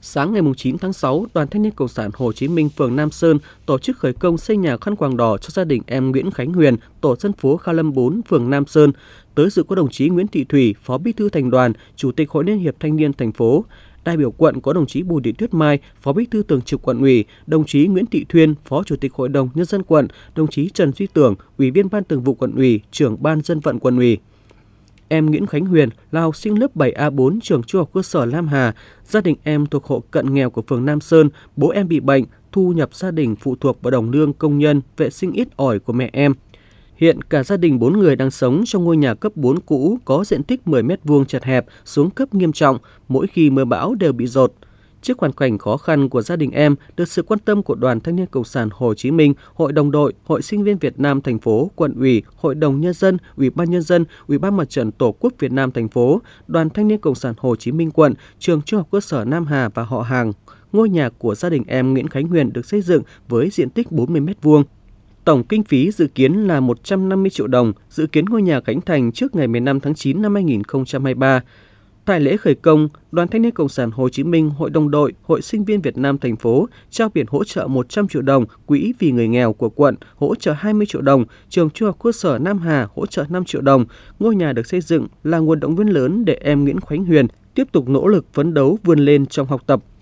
Sáng ngày 9 tháng 6, Đoàn Thanh niên Cộng sản Hồ Chí Minh phường Nam Sơn tổ chức khởi công xây nhà khăn quàng đỏ cho gia đình em Nguyễn Khánh Huyền, tổ dân phố Kha Lâm 4, phường Nam Sơn. Tới dự có đồng chí Nguyễn Thị Thủy, Phó Bí thư Thành đoàn, Chủ tịch Hội Liên hiệp Thanh niên thành phố. Đại biểu quận có đồng chí Bùi Thị Tuyết Mai, Phó Bí thư Thường trực Quận ủy, đồng chí Nguyễn Thị Thuyên, Phó Chủ tịch Hội đồng nhân dân quận, đồng chí Trần Duy Tưởng, Ủy viên Ban Thường vụ Quận ủy, Trưởng ban Dân vận Quận ủy. Em Nguyễn Khánh Huyền là học sinh lớp 7A4 trường trung học cơ sở Lam Hà. Gia đình em thuộc hộ cận nghèo của phường Nam Sơn. Bố em bị bệnh, thu nhập gia đình phụ thuộc vào đồng lương công nhân, vệ sinh ít ỏi của mẹ em. Hiện cả gia đình 4 người đang sống trong ngôi nhà cấp 4 cũ có diện tích 10 m2 chật hẹp, xuống cấp nghiêm trọng, mỗi khi mưa bão đều bị rột. Trước hoàn cảnh khó khăn của gia đình em, được sự quan tâm của Đoàn Thanh niên Cộng sản Hồ Chí Minh, Hội đồng đội, Hội sinh viên Việt Nam thành phố, quận ủy, Hội đồng nhân dân, Ủy ban nhân dân, Ủy ban mặt trận Tổ quốc Việt Nam thành phố, Đoàn Thanh niên Cộng sản Hồ Chí Minh quận, trường Trung học cơ sở Nam Hà và họ hàng, ngôi nhà của gia đình em Nguyễn Khánh Huyền được xây dựng với diện tích 40 m2. Tổng kinh phí dự kiến là 150 triệu đồng, dự kiến ngôi nhà khánh thành trước ngày 15 tháng 9 năm 2023. Tại lễ khởi công, Đoàn Thanh niên Cộng sản Hồ Chí Minh, Hội đồng đội, Hội sinh viên Việt Nam thành phố trao biển hỗ trợ 100 triệu đồng quỹ vì người nghèo của quận, hỗ trợ 20 triệu đồng, trường trung học cơ sở Nam Hà hỗ trợ 5 triệu đồng. Ngôi nhà được xây dựng là nguồn động viên lớn để em Nguyễn Khánh Huyền tiếp tục nỗ lực phấn đấu vươn lên trong học tập,